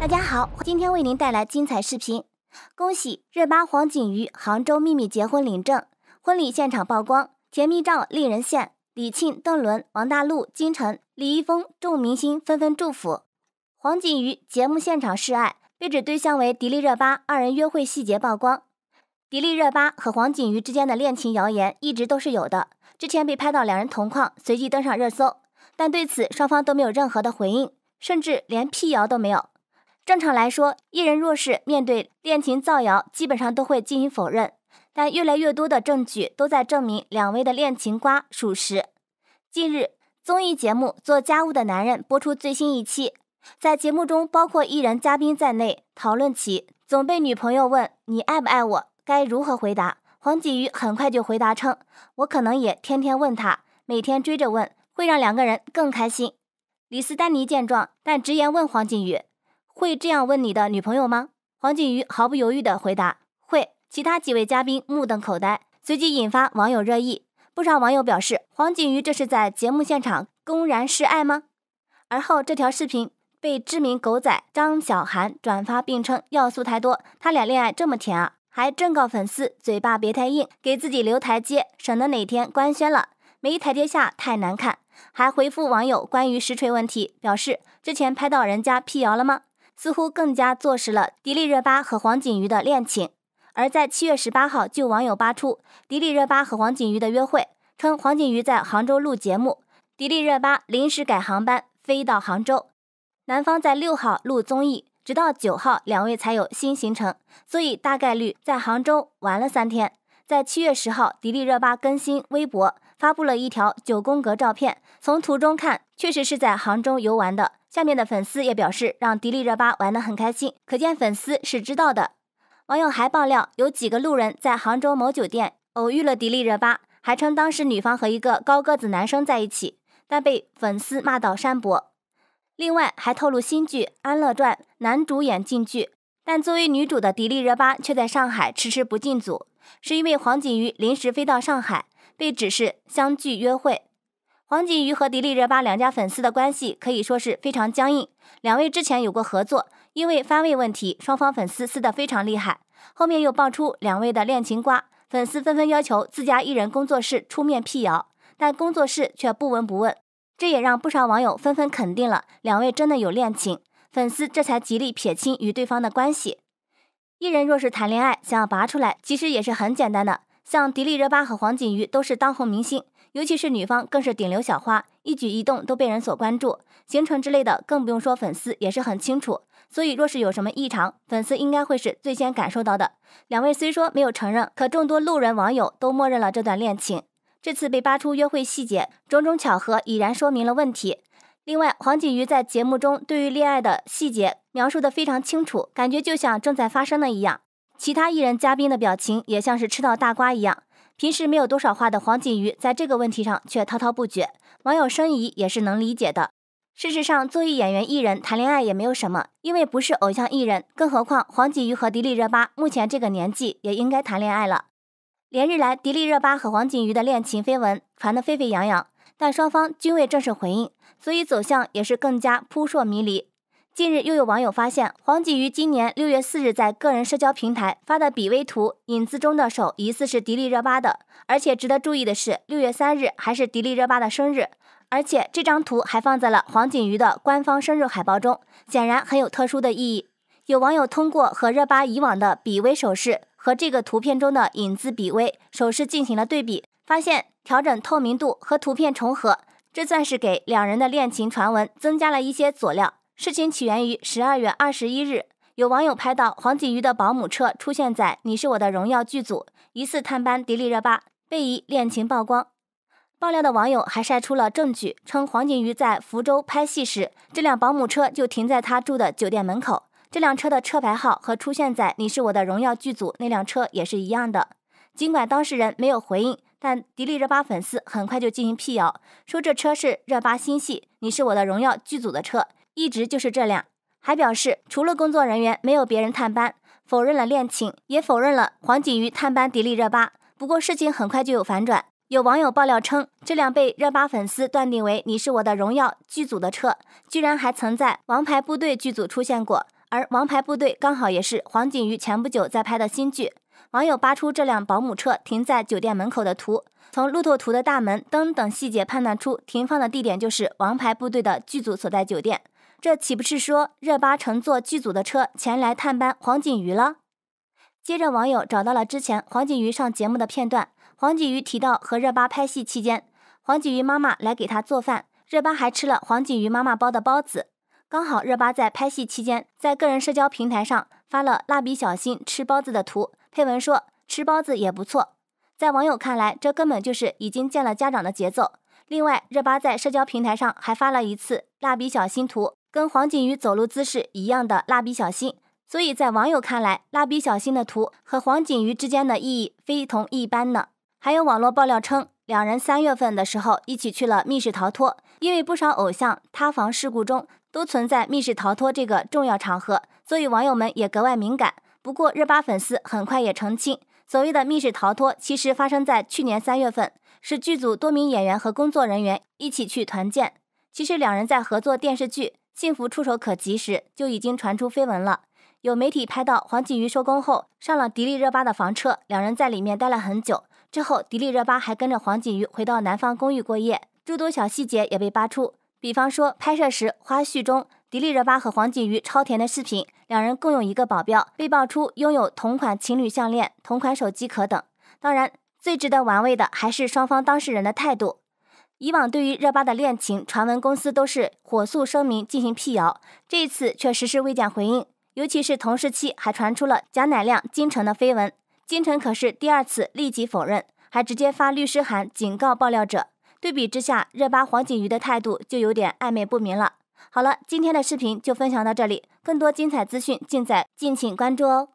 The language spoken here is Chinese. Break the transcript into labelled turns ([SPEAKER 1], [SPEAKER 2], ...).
[SPEAKER 1] 大家好，今天为您带来精彩视频。恭喜热巴黄景瑜杭州秘密结婚领证，婚礼现场曝光，甜蜜照令人羡。李沁、邓伦、王大陆、金晨、李易峰众明星纷纷祝福。黄景瑜节目现场示爱，被指对象为迪丽热巴，二人约会细节曝光。迪丽热巴和黄景瑜之间的恋情谣言一直都是有的，之前被拍到两人同框，随即登上热搜，但对此双方都没有任何的回应，甚至连辟谣都没有。正常来说，艺人若是面对恋情造谣，基本上都会进行否认。但越来越多的证据都在证明两位的恋情瓜属实。近日，综艺节目《做家务的男人》播出最新一期，在节目中，包括艺人嘉宾在内，讨论起总被女朋友问“你爱不爱我”，该如何回答。黄景瑜很快就回答称：“我可能也天天问他，每天追着问，会让两个人更开心。”李斯丹妮见状，但直言问黄景瑜。会这样问你的女朋友吗？黄景瑜毫不犹豫地回答：“会。”其他几位嘉宾目瞪口呆，随即引发网友热议。不少网友表示：“黄景瑜这是在节目现场公然示爱吗？”而后，这条视频被知名狗仔张小涵转发，并称：“要素太多，他俩恋爱这么甜啊，还正告粉丝嘴巴别太硬，给自己留台阶，省得哪天官宣了没台阶下太难看。”还回复网友关于实锤问题，表示：“之前拍到人家辟谣了吗？”似乎更加坐实了迪丽热巴和黄景瑜的恋情。而在七月十八号，就网友扒出迪丽热巴和黄景瑜的约会，称黄景瑜在杭州录节目，迪丽热巴临时改航班飞到杭州。男方在六号录综艺，直到九号两位才有新行程，所以大概率在杭州玩了三天。在七月十号，迪丽热巴更新微博。发布了一条九宫格照片，从图中看，确实是在杭州游玩的。下面的粉丝也表示让迪丽热巴玩得很开心，可见粉丝是知道的。网友还爆料，有几个路人在杭州某酒店偶遇了迪丽热巴，还称当时女方和一个高个子男生在一起，但被粉丝骂到删博。另外还透露新剧《安乐传》男主演进剧，但作为女主的迪丽热巴却在上海迟迟不进组，是因为黄景瑜临时飞到上海。被指示相聚约会，黄景瑜和迪丽热巴两家粉丝的关系可以说是非常僵硬。两位之前有过合作，因为番位问题，双方粉丝撕得非常厉害。后面又爆出两位的恋情瓜，粉丝纷纷要求自家艺人工作室出面辟谣，但工作室却不闻不问。这也让不少网友纷纷肯定了两位真的有恋情，粉丝这才极力撇清与对方的关系。艺人若是谈恋爱，想要拔出来，其实也是很简单的。像迪丽热巴和黄景瑜都是当红明星，尤其是女方更是顶流小花，一举一动都被人所关注，行程之类的更不用说，粉丝也是很清楚。所以若是有什么异常，粉丝应该会是最先感受到的。两位虽说没有承认，可众多路人网友都默认了这段恋情。这次被扒出约会细节，种种巧合已然说明了问题。另外，黄景瑜在节目中对于恋爱的细节描述的非常清楚，感觉就像正在发生的一样。其他艺人嘉宾的表情也像是吃到大瓜一样，平时没有多少话的黄景瑜，在这个问题上却滔滔不绝，网友生疑也是能理解的。事实上，作为演员艺人谈恋爱也没有什么，因为不是偶像艺人，更何况黄景瑜和迪丽热巴目前这个年纪也应该谈恋爱了。连日来，迪丽热巴和黄景瑜的恋情绯闻传得沸沸扬扬，但双方均未正式回应，所以走向也是更加扑朔迷离。近日，又有网友发现，黄景瑜今年六月四日在个人社交平台发的比微图，影子中的手疑似是迪丽热巴的。而且值得注意的是，六月三日还是迪丽热巴的生日，而且这张图还放在了黄景瑜的官方生日海报中，显然很有特殊的意义。有网友通过和热巴以往的比微手势和这个图片中的影子比微手势进行了对比，发现调整透明度和图片重合，这算是给两人的恋情传闻增加了一些佐料。事情起源于十二月二十一日，有网友拍到黄景瑜的保姆车出现在《你是我的荣耀》剧组，疑似探班迪丽热巴，被疑恋情曝光。爆料的网友还晒出了证据，称黄景瑜在福州拍戏时，这辆保姆车就停在他住的酒店门口。这辆车的车牌号和出现在《你是我的荣耀》剧组那辆车也是一样的。尽管当事人没有回应，但迪丽热巴粉丝很快就进行辟谣，说这车是热巴新戏《你是我的荣耀》剧组的车。一直就是这辆，还表示除了工作人员没有别人探班，否认了恋情，也否认了黄景瑜探班迪丽热巴。不过事情很快就有反转，有网友爆料称，这辆被热巴粉丝断定为你是我的荣耀剧组的车，居然还曾在《王牌部队》剧组出现过，而《王牌部队》刚好也是黄景瑜前不久在拍的新剧。网友扒出这辆保姆车停在酒店门口的图，从路透图的大门灯等细节判断出停放的地点就是《王牌部队》的剧组所在酒店。这岂不是说热巴乘坐剧组的车前来探班黄景瑜了？接着，网友找到了之前黄景瑜上节目的片段。黄景瑜提到和热巴拍戏期间，黄景瑜妈妈来给他做饭，热巴还吃了黄景瑜妈妈包的包子。刚好热巴在拍戏期间，在个人社交平台上发了蜡笔小新吃包子的图，配文说吃包子也不错。在网友看来，这根本就是已经见了家长的节奏。另外，热巴在社交平台上还发了一次蜡笔小新图。跟黄景瑜走路姿势一样的蜡笔小新，所以在网友看来，蜡笔小新的图和黄景瑜之间的意义非同一般呢。还有网络爆料称，两人三月份的时候一起去了密室逃脱，因为不少偶像塌房事故中都存在密室逃脱这个重要场合，所以网友们也格外敏感。不过，热巴粉丝很快也澄清，所谓的密室逃脱其实发生在去年三月份，是剧组多名演员和工作人员一起去团建。其实两人在合作电视剧。幸福触手可及时，就已经传出绯闻了。有媒体拍到黄景瑜收工后上了迪丽热巴的房车，两人在里面待了很久。之后，迪丽热巴还跟着黄景瑜回到南方公寓过夜。诸多小细节也被扒出，比方说拍摄时花絮中，迪丽热巴和黄景瑜超甜的视频，两人共用一个保镖，被爆出拥有同款情侣项链、同款手机壳等。当然，最值得玩味的还是双方当事人的态度。以往对于热巴的恋情传闻，公司都是火速声明进行辟谣，这一次却迟迟未见回应。尤其是同时期还传出了贾乃亮、金晨的绯闻，金晨可是第二次立即否认，还直接发律师函警告爆料者。对比之下，热巴、黄景瑜的态度就有点暧昧不明了。好了，今天的视频就分享到这里，更多精彩资讯尽在，敬请关注哦。